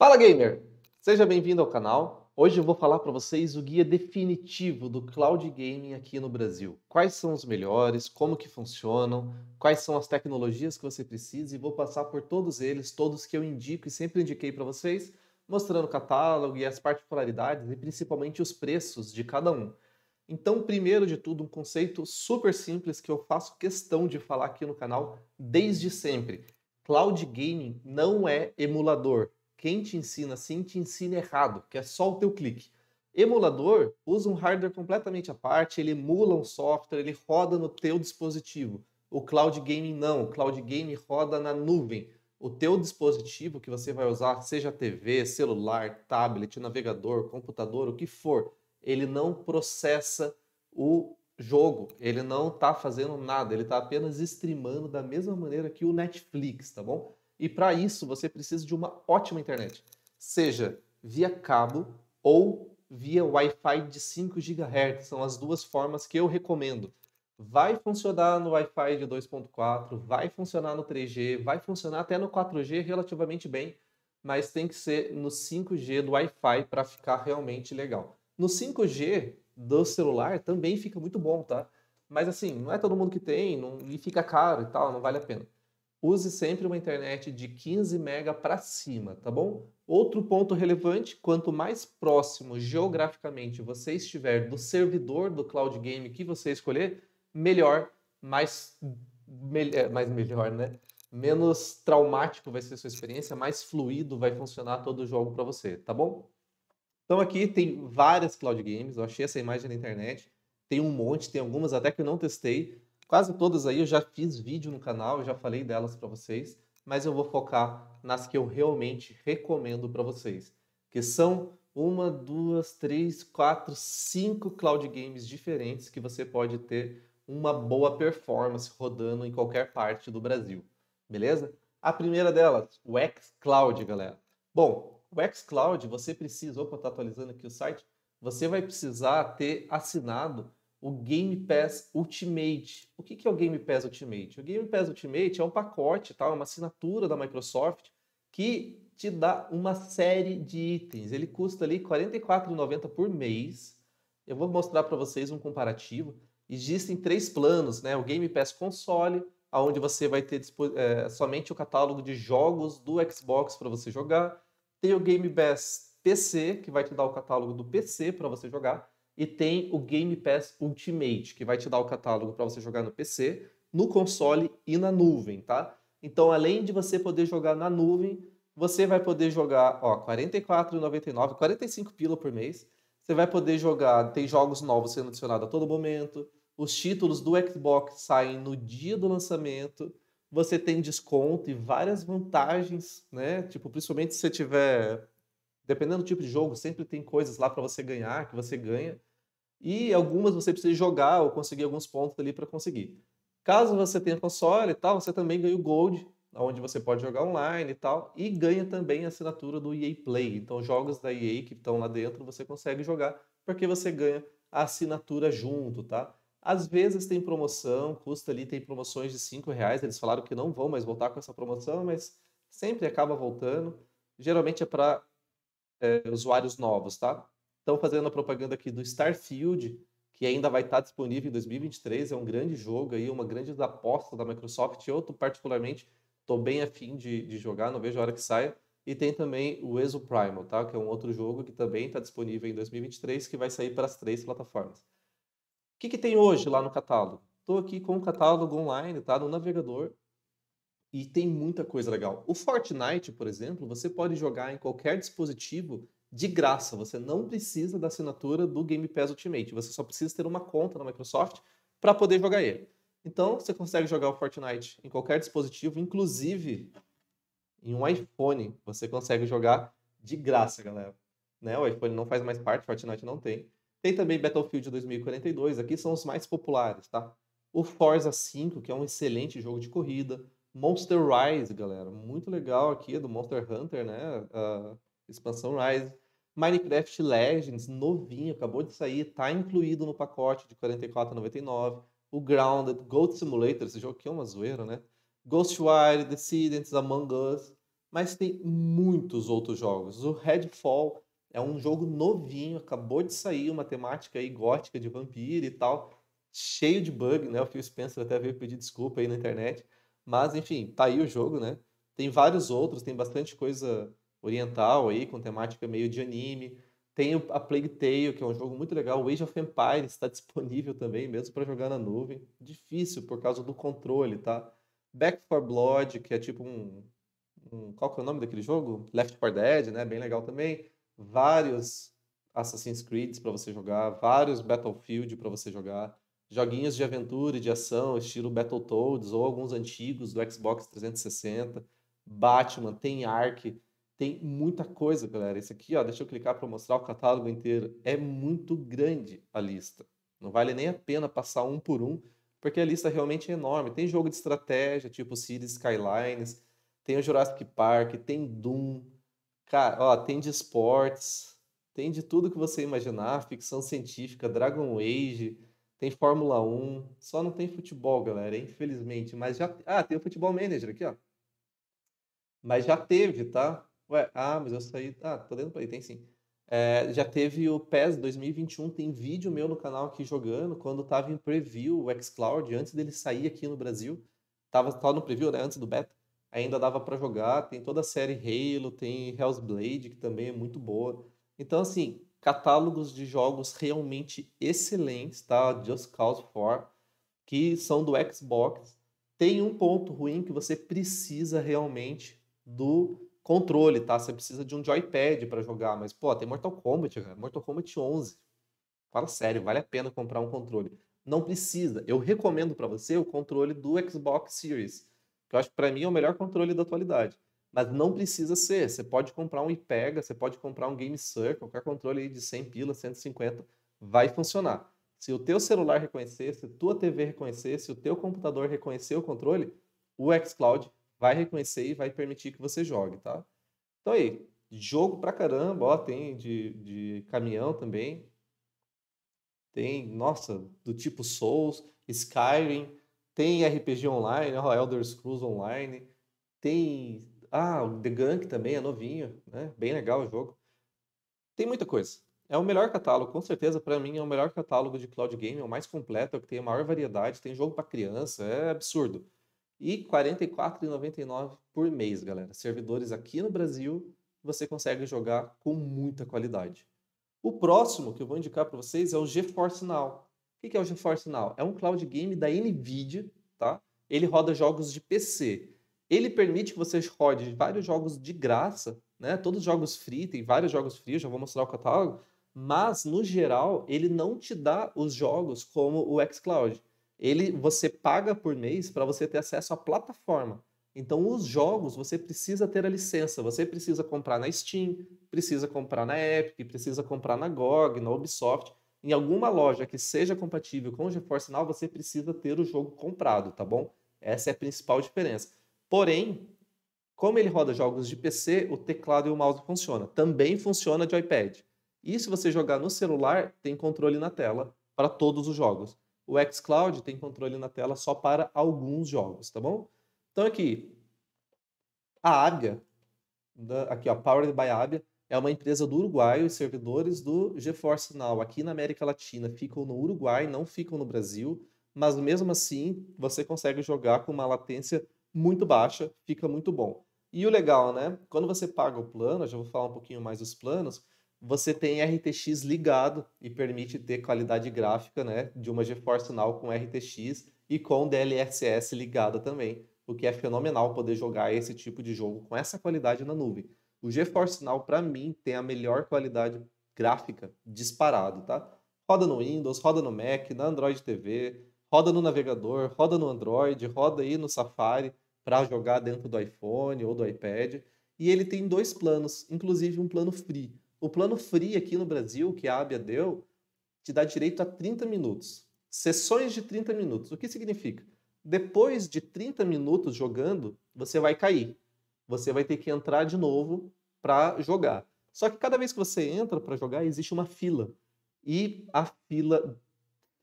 Fala gamer, seja bem-vindo ao canal. Hoje eu vou falar para vocês o guia definitivo do cloud gaming aqui no Brasil. Quais são os melhores, como que funcionam, quais são as tecnologias que você precisa e vou passar por todos eles, todos que eu indico e sempre indiquei para vocês, mostrando o catálogo e as particularidades e principalmente os preços de cada um. Então, primeiro de tudo, um conceito super simples que eu faço questão de falar aqui no canal desde sempre. Cloud gaming não é emulador, quem te ensina assim te ensina errado, que é só o teu clique. Emulador usa um hardware completamente à parte, ele emula um software, ele roda no teu dispositivo. O cloud gaming não, o cloud gaming roda na nuvem. O teu dispositivo que você vai usar, seja TV, celular, tablet, navegador, computador, o que for, ele não processa o jogo, ele não está fazendo nada, ele está apenas streamando da mesma maneira que o Netflix, tá bom? E para isso você precisa de uma ótima internet, seja via cabo ou via Wi-Fi de 5 GHz. São as duas formas que eu recomendo. Vai funcionar no Wi-Fi de 2.4, vai funcionar no 3G, vai funcionar até no 4G relativamente bem, mas tem que ser no 5G do Wi-Fi para ficar realmente legal. No 5G do celular também fica muito bom, tá? Mas assim, não é todo mundo que tem, não, e fica caro e tal, não vale a pena use sempre uma internet de 15 mega para cima, tá bom? Outro ponto relevante, quanto mais próximo geograficamente você estiver do servidor do cloud game que você escolher, melhor, mais, me, é, mais melhor, né? Menos traumático vai ser a sua experiência, mais fluido vai funcionar todo o jogo para você, tá bom? Então aqui tem várias cloud games, eu achei essa imagem na internet, tem um monte, tem algumas até que eu não testei, Quase todas aí eu já fiz vídeo no canal, eu já falei delas para vocês, mas eu vou focar nas que eu realmente recomendo para vocês, que são uma, duas, três, quatro, cinco cloud games diferentes que você pode ter uma boa performance rodando em qualquer parte do Brasil, beleza? A primeira delas, o xCloud, galera. Bom, o xCloud você precisa, opa, tá atualizando aqui o site, você vai precisar ter assinado o Game Pass Ultimate. O que, que é o Game Pass Ultimate? O Game Pass Ultimate é um pacote, tá? É uma assinatura da Microsoft que te dá uma série de itens. Ele custa ali R$ 44,90 por mês. Eu vou mostrar para vocês um comparativo. Existem três planos, né? O Game Pass Console, onde você vai ter é, somente o catálogo de jogos do Xbox para você jogar. Tem o Game Pass PC, que vai te dar o catálogo do PC para você jogar e tem o Game Pass Ultimate, que vai te dar o catálogo para você jogar no PC, no console e na nuvem, tá? Então, além de você poder jogar na nuvem, você vai poder jogar, ó, 44,99, 45 pila por mês. Você vai poder jogar, tem jogos novos sendo adicionados a todo momento. Os títulos do Xbox saem no dia do lançamento. Você tem desconto e várias vantagens, né? Tipo, principalmente se você tiver dependendo do tipo de jogo, sempre tem coisas lá para você ganhar, que você ganha e algumas você precisa jogar ou conseguir alguns pontos ali para conseguir. Caso você tenha console e tal, você também ganha o Gold, onde você pode jogar online e tal, e ganha também a assinatura do EA Play. Então, jogos da EA que estão lá dentro você consegue jogar, porque você ganha a assinatura junto, tá? Às vezes tem promoção, custa ali, tem promoções de 5 reais. Eles falaram que não vão mais voltar com essa promoção, mas sempre acaba voltando. Geralmente é para é, eh, usuários novos, tá? estão fazendo a propaganda aqui do Starfield, que ainda vai estar disponível em 2023. É um grande jogo aí, uma grande aposta da Microsoft. Eu, particularmente, estou bem afim de, de jogar, não vejo a hora que saia. E tem também o Exo Primal, tá? que é um outro jogo que também está disponível em 2023, que vai sair para as três plataformas. O que, que tem hoje lá no catálogo? Estou aqui com o catálogo online, tá? no navegador, e tem muita coisa legal. O Fortnite, por exemplo, você pode jogar em qualquer dispositivo de graça. Você não precisa da assinatura do Game Pass Ultimate. Você só precisa ter uma conta na Microsoft para poder jogar ele. Então, você consegue jogar o Fortnite em qualquer dispositivo, inclusive em um iPhone. Você consegue jogar de graça, galera. Né? O iPhone não faz mais parte, Fortnite não tem. Tem também Battlefield 2042, aqui são os mais populares, tá? O Forza 5, que é um excelente jogo de corrida. Monster Rise, galera, muito legal aqui, é do Monster Hunter, né? Uh, expansão Rise. Minecraft Legends, novinho, acabou de sair, tá incluído no pacote de R$ 44,99. O Grounded, Ghost Simulator, esse jogo aqui é uma zoeira, né? Ghostwire, Decidents, Among Us. Mas tem muitos outros jogos. O Redfall é um jogo novinho, acabou de sair, uma temática aí gótica de vampiro e tal. Cheio de bug, né? O Phil Spencer até veio pedir desculpa aí na internet. Mas, enfim, tá aí o jogo, né? Tem vários outros, tem bastante coisa oriental aí, com temática meio de anime. Tem a Plague Tale, que é um jogo muito legal. O Age of Empires está disponível também, mesmo para jogar na nuvem. Difícil por causa do controle, tá? Back for Blood, que é tipo um, um qual que é o nome daquele jogo? Left 4 Dead, né? Bem legal também. Vários Assassin's Creed para você jogar, vários Battlefield para você jogar, joguinhos de aventura e de ação, estilo Battletoads ou alguns antigos do Xbox 360, Batman, tem Ark, tem muita coisa, galera. Esse aqui, ó, deixa eu clicar para mostrar o catálogo inteiro. É muito grande a lista. Não vale nem a pena passar um por um, porque a lista realmente é enorme. Tem jogo de estratégia, tipo Cities Skylines, tem o Jurassic Park, tem Doom, cara, ó, tem de esportes, tem de tudo que você imaginar, ficção científica, Dragon Age, tem Fórmula 1, só não tem futebol, galera, infelizmente, mas já, ah, tem o Futebol Manager aqui, ó. Mas já teve, tá? Ué, ah, mas eu saí. Ah, tô dentro pra Play, tem sim. É, já teve o PES 2021, tem vídeo meu no canal aqui jogando, quando tava em preview o xCloud, antes dele sair aqui no Brasil. Tava só no preview, né? Antes do beta. Ainda dava para jogar. Tem toda a série Halo, tem Hell's Blade, que também é muito boa. Então, assim, catálogos de jogos realmente excelentes, tá? Just Cause 4, que são do Xbox. Tem um ponto ruim que você precisa realmente do controle, tá? Você precisa de um joypad para jogar, mas pô, tem Mortal Kombat, cara. Mortal Kombat 11. Fala sério, vale a pena comprar um controle. Não precisa. Eu recomendo para você o controle do Xbox Series, que eu acho que para mim é o melhor controle da atualidade. Mas não precisa ser. Você pode comprar um iPega, você pode comprar um Game Circle, qualquer controle aí de 100 pila, 150, vai funcionar. Se o teu celular reconhecer, se tua TV reconhecer, se o teu computador reconhecer o controle, o xCloud vai reconhecer e vai permitir que você jogue, tá? Então aí, jogo pra caramba, ó, tem de, de caminhão também. Tem, nossa, do tipo Souls, Skyrim, tem RPG online, ó, Elder Scrolls online, tem, ah, o The Gunk também é novinho, né? Bem legal o jogo. Tem muita coisa. É o melhor catálogo, com certeza, para mim é o melhor catálogo de cloud game, é o mais completo, é o que tem a maior variedade, tem jogo para criança, é absurdo e 44,99 por mês, galera. Servidores aqui no Brasil, você consegue jogar com muita qualidade. O próximo que eu vou indicar para vocês é o GeForce Now. O que é o GeForce Now? É um cloud game da NVIDIA, tá? Ele roda jogos de PC. Ele permite que você rode vários jogos de graça, né? Todos jogos free, tem vários jogos free, já vou mostrar o catálogo. Mas, no geral, ele não te dá os jogos como o xCloud ele você paga por mês para você ter acesso à plataforma. Então, os jogos você precisa ter a licença, você precisa comprar na Steam, precisa comprar na Epic, precisa comprar na GOG, na Ubisoft, em alguma loja que seja compatível com o GeForce Now, você precisa ter o jogo comprado, tá bom? Essa é a principal diferença. Porém, como ele roda jogos de PC, o teclado e o mouse funcionam. Também funciona de iPad. E se você jogar no celular, tem controle na tela para todos os jogos o xCloud tem controle na tela só para alguns jogos, tá bom? Então aqui, a Abia, né, aqui ó, Powered by Abia, é uma empresa do Uruguai, os servidores do GeForce Now aqui na América Latina ficam no Uruguai, não ficam no Brasil, mas mesmo assim você consegue jogar com uma latência muito baixa, fica muito bom. E o legal, né? Quando você paga o plano, já vou falar um pouquinho mais dos planos, você tem RTX ligado e permite uhum. ter qualidade gráfica né, de uma GeForce Now com RTX e com DLSS ligada também, o que é fenomenal poder jogar esse tipo de jogo com essa qualidade na nuvem. O GeForce Now, para mim, tem a melhor qualidade gráfica disparado, tá? Roda no Windows, roda no Mac, na Android TV, roda no navegador, roda no Android, roda aí no Safari para jogar dentro do iPhone ou do iPad. E ele tem dois planos, inclusive um plano free o plano Free aqui no Brasil, que a Abia deu, te dá direito a 30 minutos. Sessões de 30 minutos. O que significa? Depois de 30 minutos jogando, você vai cair. Você vai ter que entrar de novo para jogar. Só que cada vez que você entra para jogar, existe uma fila. E a fila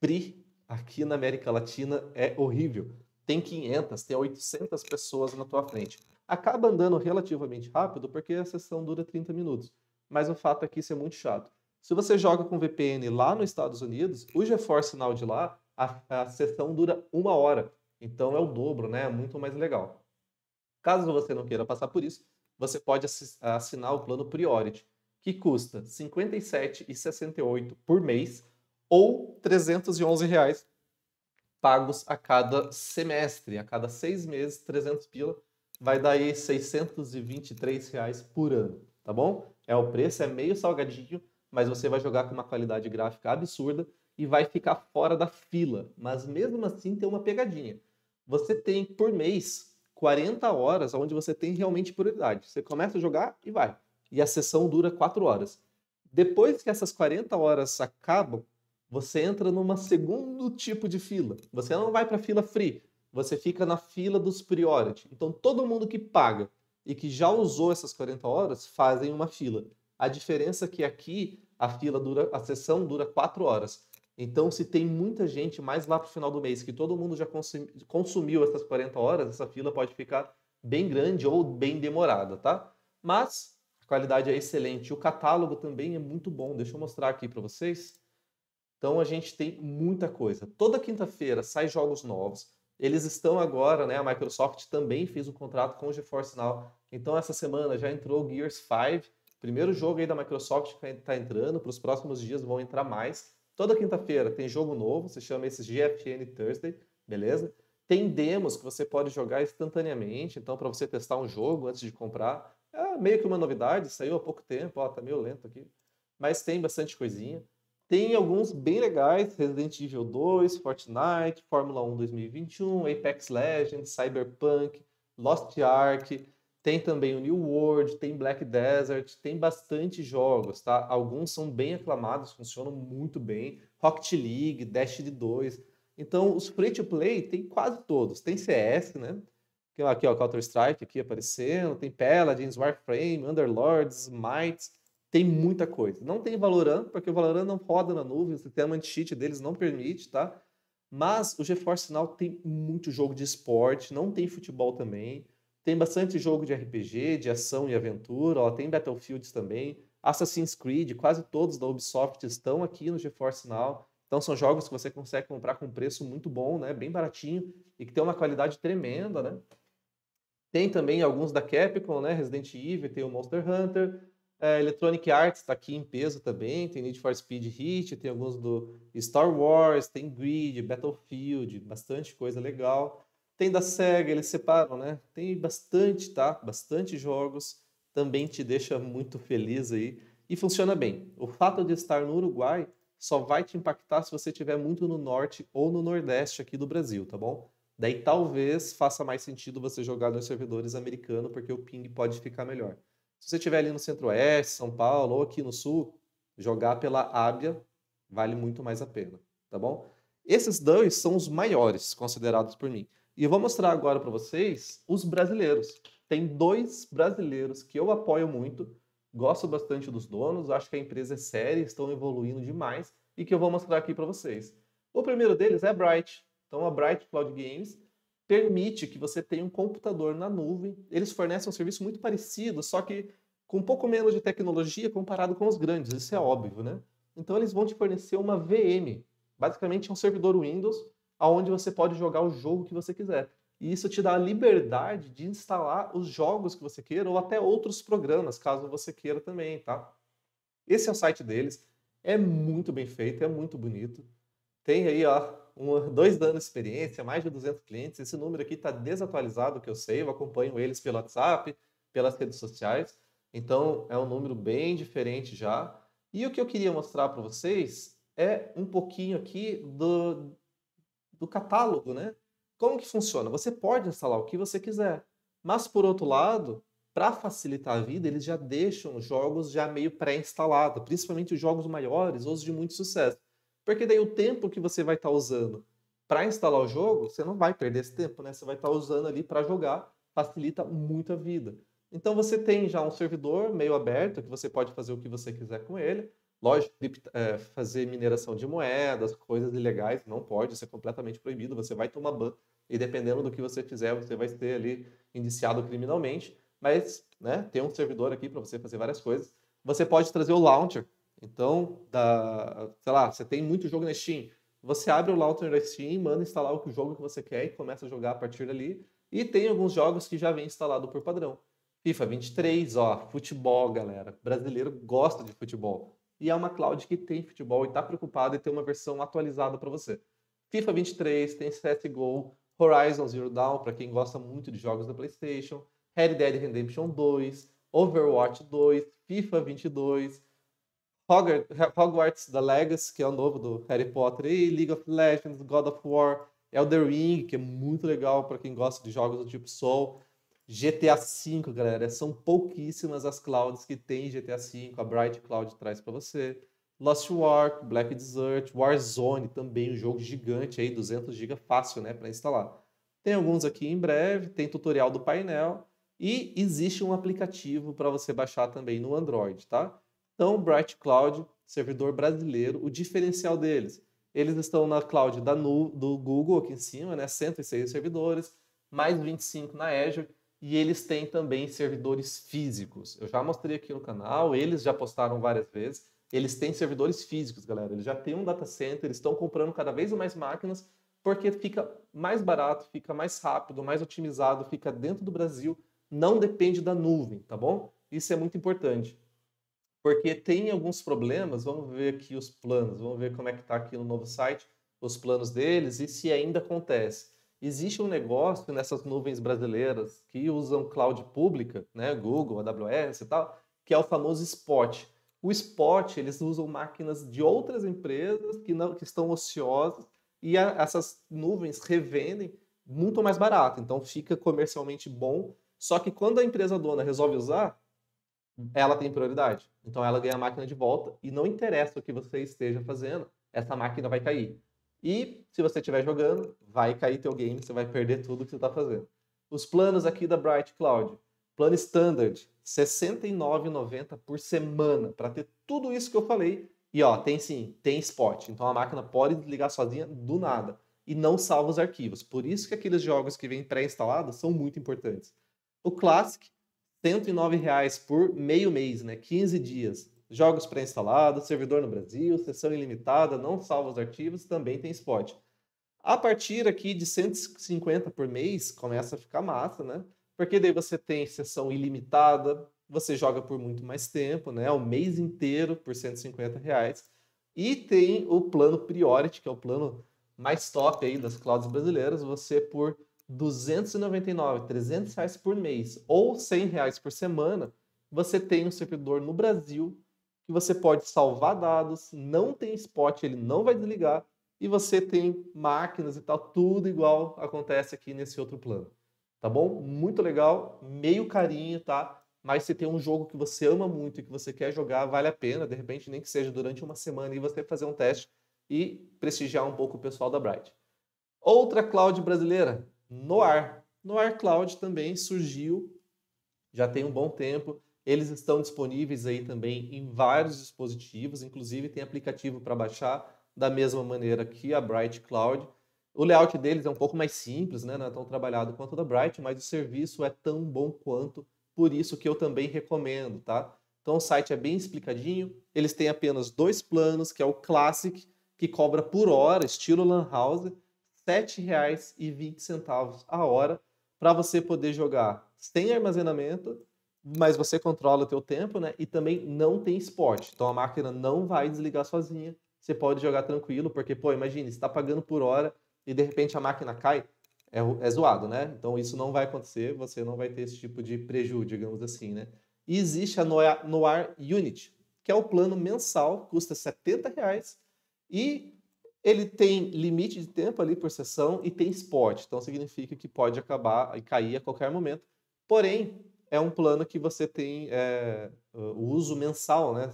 Free aqui na América Latina é horrível. Tem 500, tem 800 pessoas na tua frente. Acaba andando relativamente rápido porque a sessão dura 30 minutos mas o fato aqui é muito chato. Se você joga com VPN lá nos Estados Unidos, o GeForce Now de lá, a, a sessão dura uma hora. Então é o dobro, né? É muito mais legal. Caso você não queira passar por isso, você pode assinar o plano Priority, que custa R$ 57,68 por mês ou R$ 311 reais pagos a cada semestre, a cada seis meses, 300 pila, vai dar aí R$ 623 reais por ano, tá bom? É o preço, é meio salgadinho, mas você vai jogar com uma qualidade gráfica absurda e vai ficar fora da fila. Mas mesmo assim tem uma pegadinha. Você tem por mês 40 horas onde você tem realmente prioridade. Você começa a jogar e vai. E a sessão dura 4 horas. Depois que essas 40 horas acabam, você entra numa segundo tipo de fila. Você não vai para fila free, você fica na fila dos priority. Então todo mundo que paga e que já usou essas 40 horas fazem uma fila. A diferença é que aqui a fila dura, a sessão dura 4 horas. Então, se tem muita gente mais lá para o final do mês que todo mundo já consumiu essas 40 horas, essa fila pode ficar bem grande ou bem demorada, tá? Mas a qualidade é excelente. O catálogo também é muito bom. Deixa eu mostrar aqui para vocês. Então, a gente tem muita coisa. Toda quinta-feira sai jogos novos. Eles estão agora, né? A Microsoft também fez um contrato com o GeForce Now. Então, essa semana já entrou o Gears 5, primeiro jogo aí da Microsoft que está entrando. Para os próximos dias vão entrar mais. Toda quinta-feira tem jogo novo, se chama esse GFN Thursday, beleza? Tem demos que você pode jogar instantaneamente, então para você testar um jogo antes de comprar. É meio que uma novidade, saiu há pouco tempo, ó, tá meio lento aqui. Mas tem bastante coisinha. Tem alguns bem legais, Resident Evil 2, Fortnite, Fórmula 1 2021, Apex Legends, Cyberpunk, Lost Ark, tem também o New World, tem Black Desert, tem bastante jogos, tá? Alguns são bem aclamados, funcionam muito bem, Rocket League, Destiny 2. Então, os free to play tem quase todos. Tem CS, né? Aqui, ó, Counter Strike aqui aparecendo, tem Paladins, Warframe, Underlords, Mites tem muita coisa. Não tem Valorant, porque o Valorant não roda na nuvem, o sistema anti-cheat deles não permite, tá? Mas o GeForce Now tem muito jogo de esporte, não tem futebol também, tem bastante jogo de RPG, de ação e aventura, ó, tem Battlefields também, Assassin's Creed, quase todos da Ubisoft estão aqui no GeForce Now. Então são jogos que você consegue comprar com preço muito bom, né? Bem baratinho e que tem uma qualidade tremenda, né? Tem também alguns da Capcom, né? Resident Evil, tem o Monster Hunter, é, Electronic Arts está aqui em peso também, tem Need for Speed Heat, tem alguns do Star Wars, tem Grid, Battlefield, bastante coisa legal. Tem da SEGA, eles separam, né? Tem bastante, tá? Bastante jogos, também te deixa muito feliz aí e funciona bem. O fato de estar no Uruguai só vai te impactar se você estiver muito no norte ou no nordeste aqui do Brasil, tá bom? Daí talvez faça mais sentido você jogar nos servidores americanos, porque o ping pode ficar melhor. Se você estiver ali no Centro-Oeste, São Paulo ou aqui no Sul, jogar pela Ábia vale muito mais a pena, tá bom? Esses dois são os maiores considerados por mim. E eu vou mostrar agora para vocês os brasileiros. Tem dois brasileiros que eu apoio muito, gosto bastante dos donos, acho que a empresa é séria, estão evoluindo demais e que eu vou mostrar aqui para vocês. O primeiro deles é a Bright. Então a Bright Cloud Games permite que você tenha um computador na nuvem. Eles fornecem um serviço muito parecido, só que com um pouco menos de tecnologia comparado com os grandes, isso é óbvio, né? Então eles vão te fornecer uma VM, basicamente é um servidor Windows, aonde você pode jogar o jogo que você quiser. E isso te dá a liberdade de instalar os jogos que você queira ou até outros programas, caso você queira também, tá? Esse é o site deles. É muito bem feito, é muito bonito. Tem aí, ó, um, dois anos de experiência, mais de 200 clientes. Esse número aqui está desatualizado, que eu sei, eu acompanho eles pelo WhatsApp, pelas redes sociais. Então, é um número bem diferente já. E o que eu queria mostrar para vocês é um pouquinho aqui do, do catálogo, né? Como que funciona? Você pode instalar o que você quiser, mas por outro lado, para facilitar a vida, eles já deixam jogos já meio pré-instalados, principalmente os jogos maiores os de muito sucesso. Porque daí o tempo que você vai estar tá usando para instalar o jogo, você não vai perder esse tempo, né? Você vai estar tá usando ali para jogar, facilita muito a vida. Então você tem já um servidor meio aberto que você pode fazer o que você quiser com ele. Lógico, é, fazer mineração de moedas, coisas ilegais, não pode, isso é completamente proibido. Você vai tomar ban e dependendo do que você fizer, você vai ser ali indiciado criminalmente. Mas né, tem um servidor aqui para você fazer várias coisas. Você pode trazer o launcher, então, da, sei lá, você tem muito jogo na Steam. Você abre o Lauter da Steam, manda instalar o jogo que você quer e começa a jogar a partir dali. E tem alguns jogos que já vem instalado por padrão. FIFA 23, ó, futebol, galera. Brasileiro gosta de futebol. E é uma cloud que tem futebol e está preocupada em ter uma versão atualizada para você. FIFA 23, tem CSGO, Horizon Zero Dawn, para quem gosta muito de jogos da PlayStation, Red Dead Redemption 2, Overwatch 2, FIFA 22, Hogwarts The Legacy, que é o novo do Harry Potter, e League of Legends, God of War, Elder Ring, que é muito legal para quem gosta de jogos do tipo Soul. GTA V, galera, são pouquíssimas as clouds que tem GTA V, a Bright Cloud traz para você. Lost War, Black Desert, Warzone também, um jogo gigante aí, 200 GB fácil, né, para instalar. Tem alguns aqui em breve, tem tutorial do painel e existe um aplicativo para você baixar também no Android, tá? Então, o Bright Cloud, servidor brasileiro, o diferencial deles, eles estão na cloud da nu, do Google aqui em cima, né? 106 servidores, mais 25 na Azure, e eles têm também servidores físicos. Eu já mostrei aqui no canal, eles já postaram várias vezes. Eles têm servidores físicos, galera. Eles já têm um data center, eles estão comprando cada vez mais máquinas porque fica mais barato, fica mais rápido, mais otimizado, fica dentro do Brasil, não depende da nuvem, tá bom? Isso é muito importante porque tem alguns problemas. Vamos ver aqui os planos, vamos ver como é que está aqui no novo site os planos deles e se ainda acontece. Existe um negócio nessas nuvens brasileiras que usam cloud pública, né, Google, AWS e tal, que é o famoso spot. O spot eles usam máquinas de outras empresas que não que estão ociosas e a, essas nuvens revendem muito mais barato, então fica comercialmente bom. Só que quando a empresa dona resolve usar, ela tem prioridade. Então ela ganha a máquina de volta e não interessa o que você esteja fazendo, essa máquina vai cair. E se você estiver jogando, vai cair teu game, você vai perder tudo que você está fazendo. Os planos aqui da Bright Cloud. Plano standard, R$ 69,90 por semana para ter tudo isso que eu falei. E ó, tem sim, tem spot. Então a máquina pode ligar sozinha do nada e não salva os arquivos. Por isso que aqueles jogos que vêm pré-instalados são muito importantes. O Classic, 109 reais por meio mês, né? 15 dias. Jogos pré-instalados, servidor no Brasil, sessão ilimitada, não salva os arquivos, também tem spot. A partir aqui de 150 por mês começa a ficar massa, né? Porque daí você tem sessão ilimitada, você joga por muito mais tempo, né? O mês inteiro por 150 reais. E tem o plano Priority, que é o plano mais top aí das clouds brasileiras, você por 299, 300 reais por mês ou 100 reais por semana, você tem um servidor no Brasil que você pode salvar dados, não tem spot, ele não vai desligar e você tem máquinas e tal, tudo igual acontece aqui nesse outro plano. Tá bom? Muito legal, meio carinho, tá? Mas se tem um jogo que você ama muito e que você quer jogar, vale a pena, de repente, nem que seja durante uma semana e você fazer um teste e prestigiar um pouco o pessoal da Bright. Outra cloud brasileira, no ar. No cloud também surgiu, já tem um bom tempo. Eles estão disponíveis aí também em vários dispositivos, inclusive tem aplicativo para baixar da mesma maneira que a Bright Cloud. O layout deles é um pouco mais simples, né? não é tão trabalhado quanto o da Bright, mas o serviço é tão bom quanto, por isso que eu também recomendo, tá? Então o site é bem explicadinho. Eles têm apenas dois planos, que é o Classic, que cobra por hora, estilo Lan House, R$ 7,20 a hora para você poder jogar sem armazenamento, mas você controla o teu tempo, né? E também não tem spot. Então a máquina não vai desligar sozinha. Você pode jogar tranquilo, porque, pô, imagine, você está pagando por hora e de repente a máquina cai, é, é zoado, né? Então isso não vai acontecer, você não vai ter esse tipo de prejuízo, digamos assim, né? E existe a Noir Unit, que é o plano mensal, custa R$ reais, e ele tem limite de tempo ali por sessão e tem esporte, então significa que pode acabar e cair a qualquer momento. Porém, é um plano que você tem é, o uso mensal, né?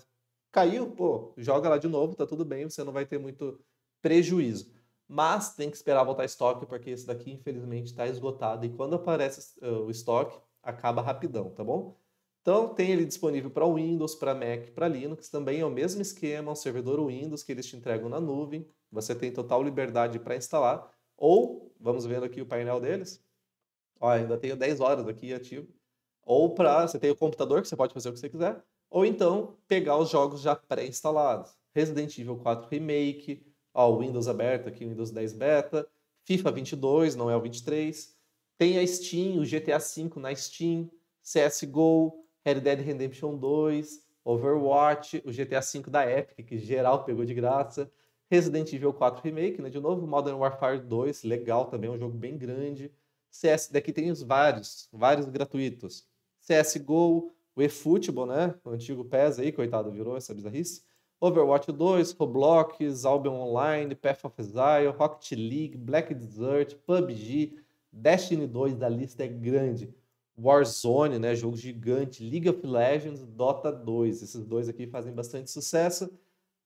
Caiu, pô, joga lá de novo, tá tudo bem, você não vai ter muito prejuízo. Mas tem que esperar voltar estoque, porque esse daqui, infelizmente, está esgotado. E quando aparece uh, o estoque, acaba rapidão, tá bom? Então, tem ele disponível para Windows, para Mac, para Linux, também é o mesmo esquema, um servidor Windows que eles te entregam na nuvem, você tem total liberdade para instalar, ou, vamos vendo aqui o painel deles, ó, ainda tenho 10 horas aqui ativo, ou para, você tem o computador que você pode fazer o que você quiser, ou então pegar os jogos já pré-instalados, Resident Evil 4 Remake, ó, Windows aberto aqui, Windows 10 Beta, FIFA 22, não é o 23, tem a Steam, o GTA V na Steam, CSGO, Red Dead Redemption 2, Overwatch, o GTA V da Epic, que geral pegou de graça, Resident Evil 4 Remake, né? De novo, Modern Warfare 2, legal também, é um jogo bem grande. CS, daqui tem os vários, vários gratuitos. CSGO, o eFootball, né? O antigo PES aí, coitado, virou essa bizarrice. Overwatch 2, Roblox, Albion Online, Path of Exile, Rocket League, Black Desert, PUBG, Destiny 2, da lista é grande. Warzone, né, jogo gigante, League of Legends, Dota 2. Esses dois aqui fazem bastante sucesso.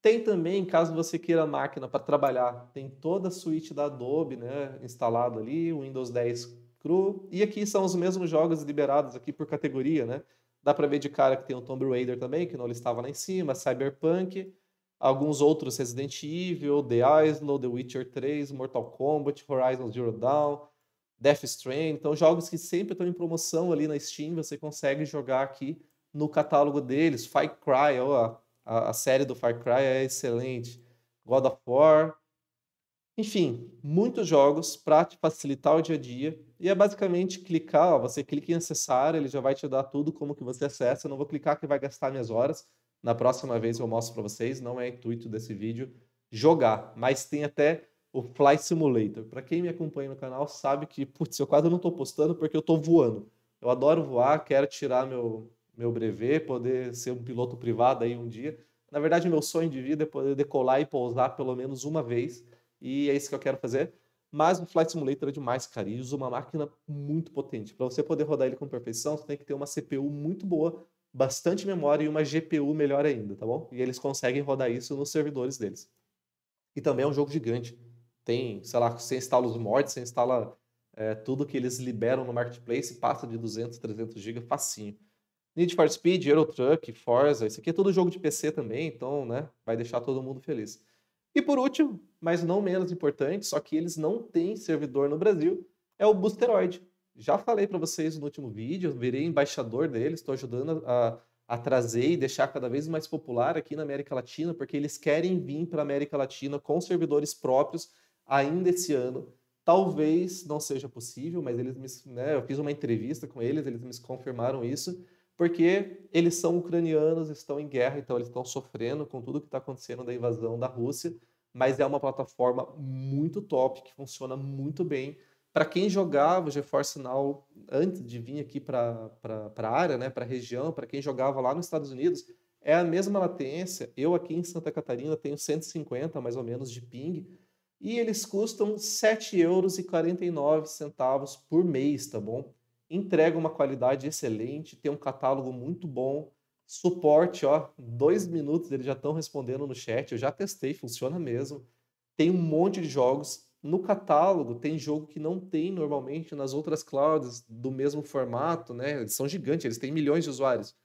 Tem também, caso você queira máquina para trabalhar, tem toda a suíte da Adobe, né, instalado ali, Windows 10 cru. E aqui são os mesmos jogos liberados aqui por categoria, né? Dá para ver de cara que tem o Tomb Raider também, que não listava lá em cima, Cyberpunk, alguns outros Resident Evil, The Island, The Witcher 3, Mortal Kombat, Horizon Zero Dawn, Death Strand, então jogos que sempre estão em promoção ali na Steam, você consegue jogar aqui no catálogo deles. Far Cry, ó, a, a série do Far Cry é excelente. God of War. Enfim, muitos jogos para te facilitar o dia a dia. E é basicamente clicar, ó, você clica em acessar, ele já vai te dar tudo como que você acessa. Eu não vou clicar que vai gastar minhas horas. Na próxima vez eu mostro para vocês, não é intuito desse vídeo jogar, mas tem até o Flight Simulator. Para quem me acompanha no canal sabe que, putz, eu quase não estou postando porque eu estou voando. Eu adoro voar, quero tirar meu, meu brevet, poder ser um piloto privado aí um dia. Na verdade, meu sonho de vida é poder decolar e pousar pelo menos uma vez, e é isso que eu quero fazer. Mas o Flight Simulator é demais, cara, e usa uma máquina muito potente. Para você poder rodar ele com perfeição, você tem que ter uma CPU muito boa, bastante memória e uma GPU melhor ainda, tá bom? E eles conseguem rodar isso nos servidores deles. E também é um jogo gigante, tem, sei lá, você instala os mods, você instala é, tudo que eles liberam no marketplace, passa de 200, 300 GB facinho. Need for Speed, Euro Truck, Forza, isso aqui é todo jogo de PC também, então, né, vai deixar todo mundo feliz. E por último, mas não menos importante, só que eles não têm servidor no Brasil, é o Boosteroid. Já falei para vocês no último vídeo, virei embaixador deles, estou ajudando a, a trazer e deixar cada vez mais popular aqui na América Latina, porque eles querem vir para a América Latina com servidores próprios ainda esse ano. Talvez não seja possível, mas eles me, né, eu fiz uma entrevista com eles, eles me confirmaram isso, porque eles são ucranianos, estão em guerra, então eles estão sofrendo com tudo que está acontecendo da invasão da Rússia, mas é uma plataforma muito top, que funciona muito bem. Para quem jogava o GeForce Now antes de vir aqui para a área, né, para a região, para quem jogava lá nos Estados Unidos, é a mesma latência. Eu aqui em Santa Catarina tenho 150 mais ou menos de ping, e eles custam 7,49 euros por mês, tá bom? Entrega uma qualidade excelente, tem um catálogo muito bom, suporte, ó, dois minutos eles já estão respondendo no chat, eu já testei, funciona mesmo. Tem um monte de jogos no catálogo, tem jogo que não tem normalmente nas outras clouds do mesmo formato, né? Eles são gigantes, eles têm milhões de usuários.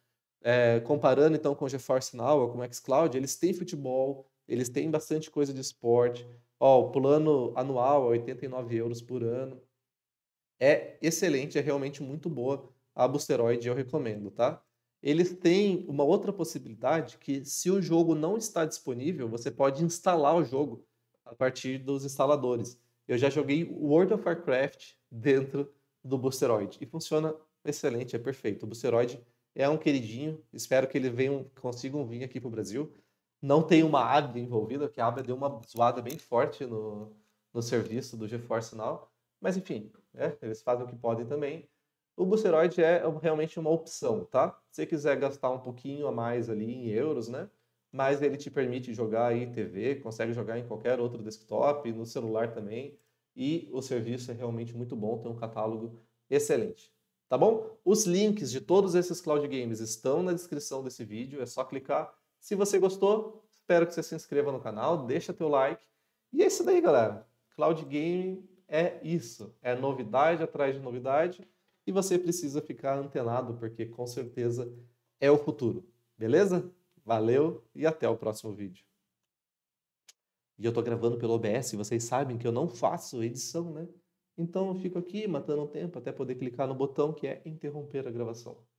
É, comparando então com o GeForce Now ou com o xCloud, eles têm futebol, eles têm bastante coisa de esporte, Ó, o plano anual é 89 euros por ano. É excelente, é realmente muito boa a Busteroid, eu recomendo, tá? Eles têm uma outra possibilidade que se o jogo não está disponível, você pode instalar o jogo a partir dos instaladores. Eu já joguei World of Warcraft dentro do Busteroid e funciona excelente, é perfeito. O Busteroid é um queridinho, espero que ele venham, consigam vir aqui para o Brasil não tem uma aba envolvida, porque a aba deu uma zoada bem forte no, no serviço do GeForce Now. Mas enfim, é, eles fazem o que podem também. O Boosteroid é realmente uma opção, tá? Se você quiser gastar um pouquinho a mais ali em euros, né? Mas ele te permite jogar aí TV, consegue jogar em qualquer outro desktop, no celular também. E o serviço é realmente muito bom, tem um catálogo excelente. Tá bom? Os links de todos esses cloud games estão na descrição desse vídeo, é só clicar se você gostou, espero que você se inscreva no canal, deixa teu like. E é isso daí, galera. Cloud Gaming é isso. É novidade atrás de novidade e você precisa ficar antenado, porque com certeza é o futuro. Beleza? Valeu e até o próximo vídeo. E eu tô gravando pelo OBS, vocês sabem que eu não faço edição, né? Então eu fico aqui matando o tempo até poder clicar no botão que é interromper a gravação.